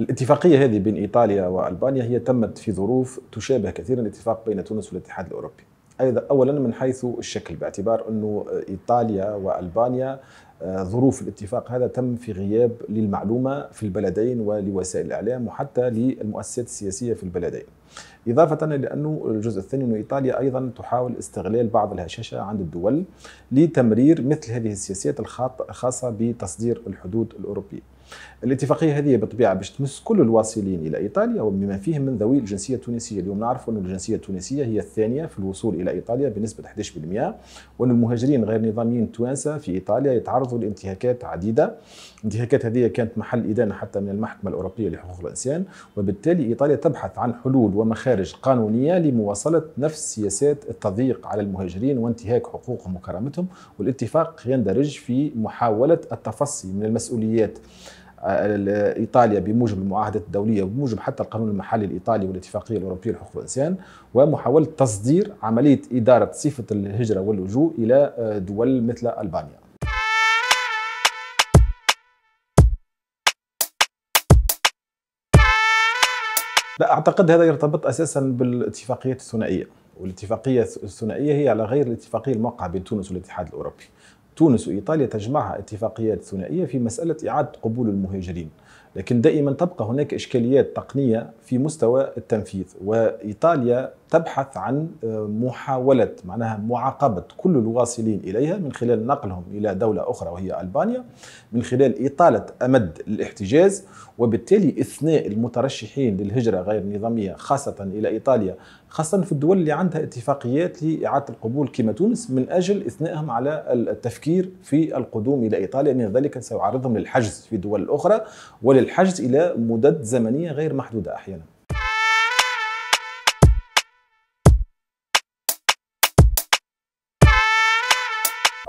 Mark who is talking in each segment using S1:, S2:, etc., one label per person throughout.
S1: الاتفاقيه هذه بين ايطاليا والبانيا هي تمت في ظروف تشابه كثيرا الاتفاق بين تونس والاتحاد الاوروبي ايضا اولا من حيث الشكل باعتبار انه ايطاليا والبانيا آه، ظروف الاتفاق هذا تم في غياب للمعلومه في البلدين ولوسائل الاعلام وحتى للمؤسسات السياسيه في البلدين إضافة لأنه الجزء الثاني أن إيطاليا أيضا تحاول استغلال بعض الهشاشة عند الدول لتمرير مثل هذه السياسات الخاصة بتصدير الحدود الأوروبية الاتفاقيه هذه بالطبيعه باش تمس كل الواصلين الى ايطاليا وبما فيهم من ذوي الجنسيه التونسيه، اليوم نعرفوا ان الجنسيه التونسيه هي الثانيه في الوصول الى ايطاليا بنسبه 11% وان المهاجرين غير نظاميين التوانسه في ايطاليا يتعرضوا لانتهاكات عديده، الانتهاكات هذه كانت محل ادانه حتى من المحكمه الاوروبيه لحقوق الانسان وبالتالي ايطاليا تبحث عن حلول ومخارج قانونية لمواصلة نفس سياسات التضييق على المهاجرين وانتهاك حقوقهم وكرامتهم والاتفاق يندرج في محاولة التفصي من المسؤوليات آه، ايطاليا بموجب المعاهده الدوليه وبموجب حتى القانون المحلي الايطالي والاتفاقيه الاوروبيه لحقوق الانسان ومحاوله تصدير عمليه اداره صفه الهجره واللجوء الى آه، دول مثل البانيا. لا أعتقد هذا يرتبط أساسا بالاتفاقيات الثنائية والاتفاقية الثنائية هي على غير الاتفاقية الموقعة بين تونس والاتحاد الأوروبي تونس وإيطاليا تجمعها اتفاقيات ثنائية في مسألة إعادة قبول المهاجرين لكن دائما تبقى هناك إشكاليات تقنية في مستوى التنفيذ وإيطاليا تبحث عن آه، محاولة معناها معاقبة كل الواصلين إليها من خلال نقلهم إلى دولة أخرى وهي ألبانيا من خلال إطالة أمد الاحتجاز وبالتالي إثناء المترشحين للهجرة غير النظامية خاصة إلى إيطاليا خاصة في الدول اللي عندها اتفاقيات لإعادة القبول كما تونس من أجل إثنائهم على التفكير في القدوم إلى إيطاليا لأن ذلك سيعرضهم للحجز في دول أخرى ولا الحجز الى مدد زمنيه غير محدوده احيانا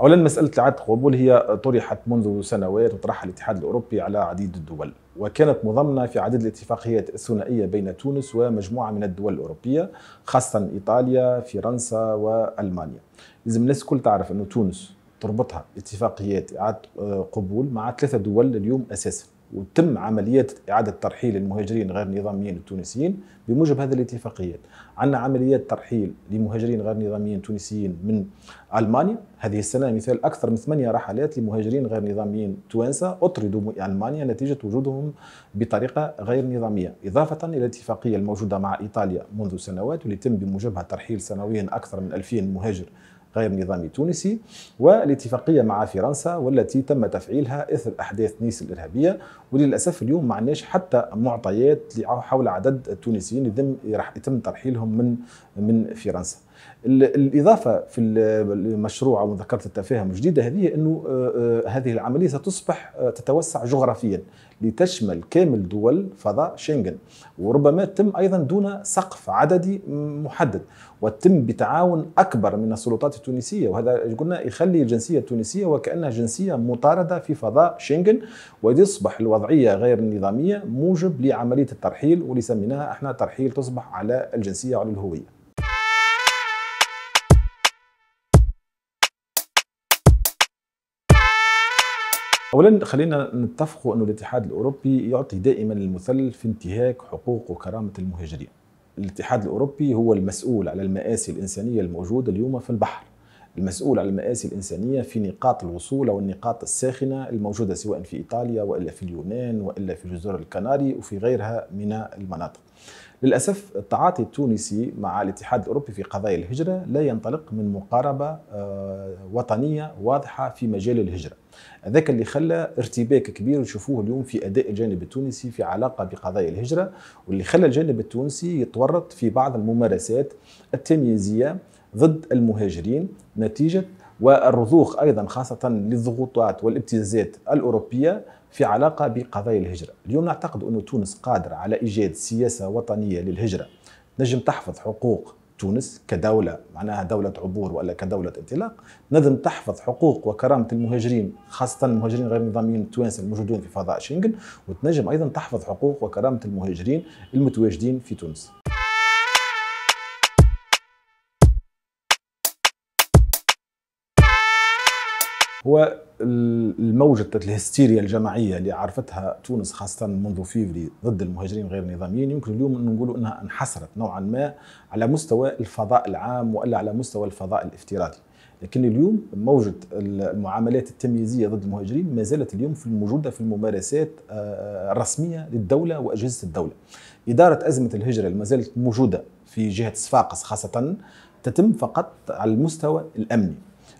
S1: اولا مساله اعاده قبول هي طرحت منذ سنوات وطرحها الاتحاد الاوروبي على عديد الدول وكانت مضمنه في عدد الاتفاقيات الثنائيه بين تونس ومجموعه من الدول الاوروبيه خاصه ايطاليا فرنسا والمانيا لازم الناس الكل تعرف انه تونس تربطها اتفاقيات اعاده قبول مع ثلاثه دول اليوم اساسا وتم عملية إعادة ترحيل المهاجرين غير النظاميين التونسيين بموجب هذه الاتفاقيات عندنا عمليات ترحيل لمهاجرين غير نظاميين تونسيين من ألمانيا هذه السنة مثال أكثر من ثمانية رحلات لمهاجرين غير نظاميين توانسة أطردوا من ألمانيا نتيجة وجودهم بطريقة غير نظامية إضافة إلى الاتفاقية الموجودة مع إيطاليا منذ سنوات واللي تم بموجبها ترحيل سنويا أكثر من 2000 مهاجر غير النظامي التونسي والاتفاقية مع فرنسا والتي تم تفعيلها إثر أحداث نيس الإرهابية وللأسف اليوم ما عندناش حتى معطيات حول عدد التونسيين يتم ترحيلهم من من فرنسا الاضافه في المشروع او ذكرت التفاهم الجديده هذه انه آه، آه، هذه العمليه ستصبح آه، تتوسع جغرافيا لتشمل كامل دول فضاء شنغن وربما تم ايضا دون سقف عددي محدد وتم بتعاون اكبر من السلطات التونسيه وهذا قلنا يخلي الجنسيه التونسيه وكانها جنسيه مطارده في فضاء شنغن ويصبح الوضعيه غير النظاميه موجب لعمليه الترحيل واللي سميناها احنا ترحيل تصبح على الجنسيه وعلى الهويه اولا خلينا نتفقوا انه الاتحاد الاوروبي يعطي دائما المثل في انتهاك حقوق وكرامه المهاجرين الاتحاد الاوروبي هو المسؤول على المآسي الانسانيه الموجوده اليوم في البحر المسؤول على المآسي الإنسانية في نقاط الوصول أو النقاط الساخنة الموجودة سواء في إيطاليا وإلا في اليونان وإلا في جزر الكناري وفي غيرها من المناطق للأسف التعاطي التونسي مع الاتحاد الأوروبي في قضايا الهجرة لا ينطلق من مقاربة آه، وطنية واضحة في مجال الهجرة ذاك اللي خلى ارتباك كبير نشوفوه اليوم في اداء الجانب التونسي في علاقه بقضايا الهجره واللي خلى الجانب التونسي يتورط في بعض الممارسات التمييزيه ضد المهاجرين نتيجه والرضوخ أيضا خاصة للضغوطات والابتزازات الأوروبية في علاقة بقضايا الهجرة اليوم نعتقد أن تونس قادرة على إيجاد سياسة وطنية للهجرة نجم تحفظ حقوق تونس كدولة معناها دولة عبور ولا كدولة انطلاق نظم تحفظ حقوق وكرامة المهاجرين خاصة المهاجرين غير النظاميين التوانسة الموجودين في فضاء شنغن وتنجم أيضا تحفظ حقوق وكرامة المهاجرين المتواجدين في تونس هو الموجة الهستيريا الجماعية اللي عرفتها تونس خاصة منذ فيفري ضد المهاجرين غير النظاميين يمكن اليوم نقولوا أنها انحسرت نوعا ما على مستوى الفضاء العام وألا على مستوى الفضاء الافتراضي لكن اليوم موجة المعاملات التمييزية ضد المهاجرين ما زالت اليوم في الموجودة في الممارسات آه، الرسمية للدولة وأجهزة الدولة إدارة أزمة الهجرة ما زالت موجودة في جهة صفاقس خاصة تتم فقط على المستوى الأمني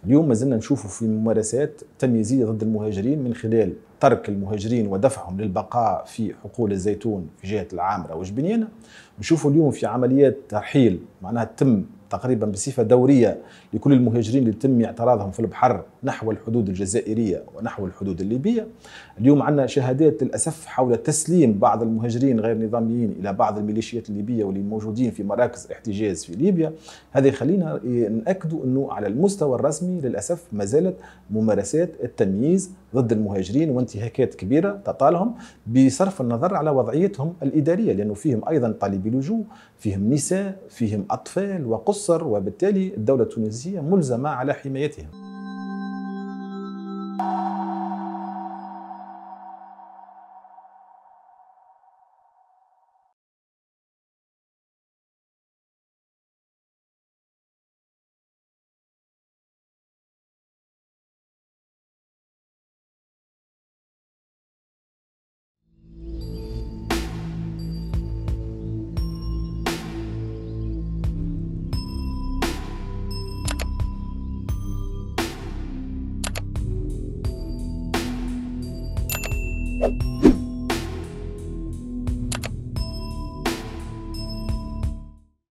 S1: اليوم ما زلنا نشوفه في ممارسات تمييزية ضد المهاجرين من خلال ترك المهاجرين ودفعهم للبقاء في حقول الزيتون في جهة العامرة وجبنينة نشوفه اليوم في عمليات ترحيل معناها تم تقريبا بصفة دورية لكل المهاجرين اللي تم اعتراضهم في البحر نحو الحدود الجزائرية ونحو الحدود الليبية اليوم عندنا شهادات للأسف حول تسليم بعض المهاجرين غير نظاميين إلى بعض الميليشيات الليبية واللي موجودين في مراكز احتجاز في ليبيا هذا يخلينا نأكدوا أنه على المستوى الرسمي للأسف ما زالت ممارسات التمييز ضد المهاجرين وانتهاكات كبيرة تطالهم بصرف النظر على وضعيتهم الإدارية لأنه فيهم أيضا طالبي لجوء فيهم نساء فيهم أطفال وقص تحصر وبالتالي الدولة التونسية ملزمة على حمايتها